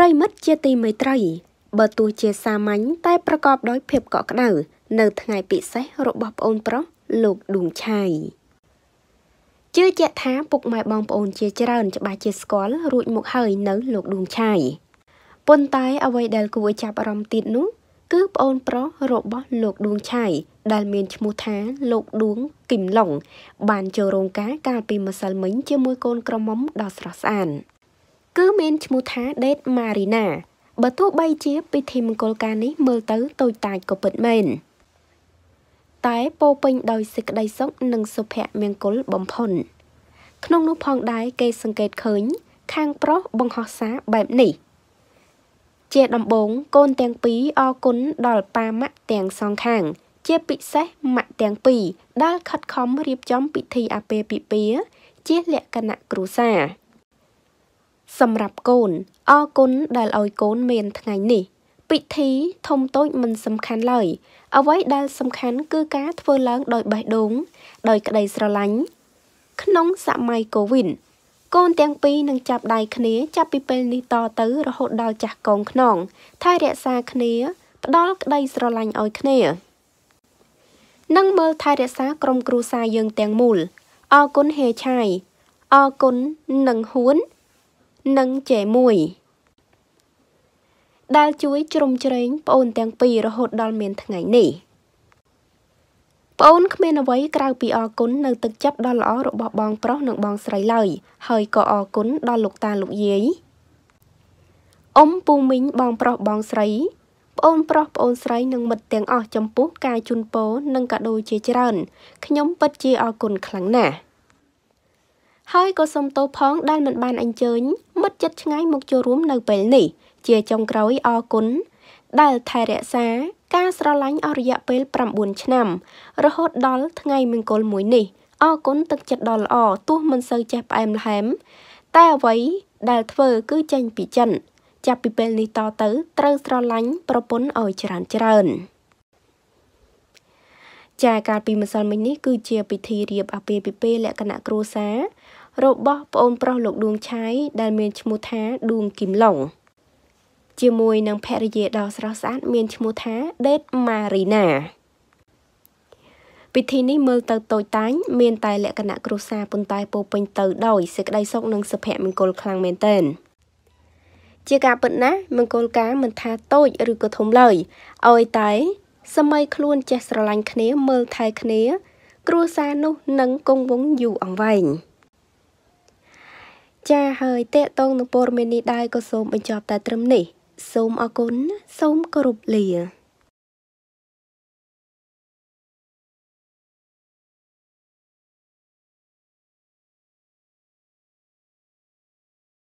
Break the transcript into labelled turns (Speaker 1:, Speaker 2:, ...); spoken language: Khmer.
Speaker 1: ប្រិមិត្តជាទីមេត្រី បើទោះជាសាមញ្ញតែប្រកបដោយ ភាពកក់ក្ដៅនៅថ្ងៃពិសេសរបស់ប្អូនប្រុសលោកឌួងឆៃជឿជាក់ថាពុកម៉ែបងប្អូនជាច្រើនច្បាស់ជាស្គាល់រួចមកហើយ នៅ លោកឌួងឆៃប៉ុន្តែអ្វីដែលគួរចាប់អារម្មណ៍ទៀតនោះ គឺប្អូនប្រុសរបស់លោកឌួងឆៃដែលមានឈ្មោះថា លោកឌួងគឹមឡុងបានចូលរោងការកាលពីម្សិលមិញជាមួយកូន ក្រមុំដ៏ស្រស់ស្អាតគឺមានឈ្មោះថាដេតម៉ារីណាបើទោះបីជាពិធីមង្គលការនេះ មើលទៅតូចតាចក៏ពិតមែនតែពោពេញដោយសេចក្តីសុខនិងសុភមង្គលបំផុនក្នុងនោះផងដែរគេសង្កេតឃើញខាងប្រុសបង្ហោះសារបែបនេះ ជាដំបងកូនទាំងពីរអរគុណដល់ប៉ាម៉ាក់ទាំងសងខាង ជាពិសេសម៉ាក់ទាំងពីរដែលខិតខំរៀបចំពិធីអាពាហ៍ពិពាហ៍ជាលក្ខណៈគ្រួសារសម្រាប់កូនអរគុណដែលឲ្យកូនមានថ្ងៃនេះ ពិធីធំតូចមិនសំខាន់ឡើយ អ្វីដែល សំខាន់គឺការធ្វើឡើងដោយបេះដូង ដោយក្តីស្រឡាញ់ក្នុងសម័យកូវីដកូនទាំងពីរនឹងចាប់ដៃគ្នា ចាប់ពីពេលនេះតទៅរហូតដល់ចាស់កងខ្នង ថែរក្សាគ្នាផ្ដល់ក្តីស្រឡាញ់ឲ្យគ្នានិងមើលថែរក្សាក្រុមគ្រួសារយើងទាំងមូលអរគុណហេឆៃអរគុណនិងហ៊ួននិងជេមួយដែលជួយជ្រោមជ្រែងប្អូនទាំងពីររហូតដល់មានថ្ងៃនេះប្អូនគ្មានអ្វីក្រៅពីអរគុណនៅទឹកចិត្តដ៏ល្អរបស់បងប្រុសនិងបងស្រីឡើយហើយក៏អរគុណដល់លោកតាលោកយាយអ៊ំពូមីងបង ប្រុសបងស្រីប្អូន ប្រុសប្អូនស្រីនិងមិត្តទាំងអស់ចំពោះការជូនពរនិងកាដូជាច្រើនខ្ញុំពិតជាអរគុណខ្លាំងណាស់ហើយក៏សូមទោសផងដែលមិនបានអញ្ជើញមិត្តជិតឆ្ងាយមកចូលរួមនៅពេលនេះ ជាចុងក្រោយអរគុណដែលថែរក្សាការស្រឡាញ់អស់រយៈពេល9ឆ្នាំ រហូតដល់ថ្ងៃមង្គលមួយនេះអរគុណទឹកចិត្តដ៏ល្អទោះមិនសូវចេះផ្អែមល្ហែមតែអ្វីដែលធ្វើគឺចេញពីចិត្តចាប់ពីពេលនេះតទៅត្រូវស្រឡាញ់ប្រពន្ធឲ្យច្រើនច្រើនចាកាលពីម្សិលមិញនេះគឺជាពិធីរៀបអាពាហ៍ពិពាហ៍លក្ខណៈគ្រួសាររបស់ប្អូនប្រុសលោក ដួងឆៃដែលមានឈ្មោះថាដួងគីមឡុងជាមួយនឹងភរិយាដ៏ស្រស់ស្អាត មានឈ្មោះថាដេតម៉ារីណាពិធីនេះមើលទៅតូចតាញមានតែលក្ខណៈគ្រួសារប៉ុន្តែពោពេញទៅដោយសេចក្តីសុខនិងសុភមង្គលខ្លាំងមែនទែនជាការពិតណាស់មង្គលការមិនថាតូចឬក៏ធំឡើយឲ្យតែសម័យខ្លួនចេះស្រឡាញ់គ្នា មើលថែគ្នា គ្រួសារនោះនឹងគង់វង្សយូរអង្វែងចាហើយតេតងនឹងព័ត៌មាននេះដែរក៏សូមបញ្ចប់តែត្រឹមនេះសូមអរគុណសូមគោរពលា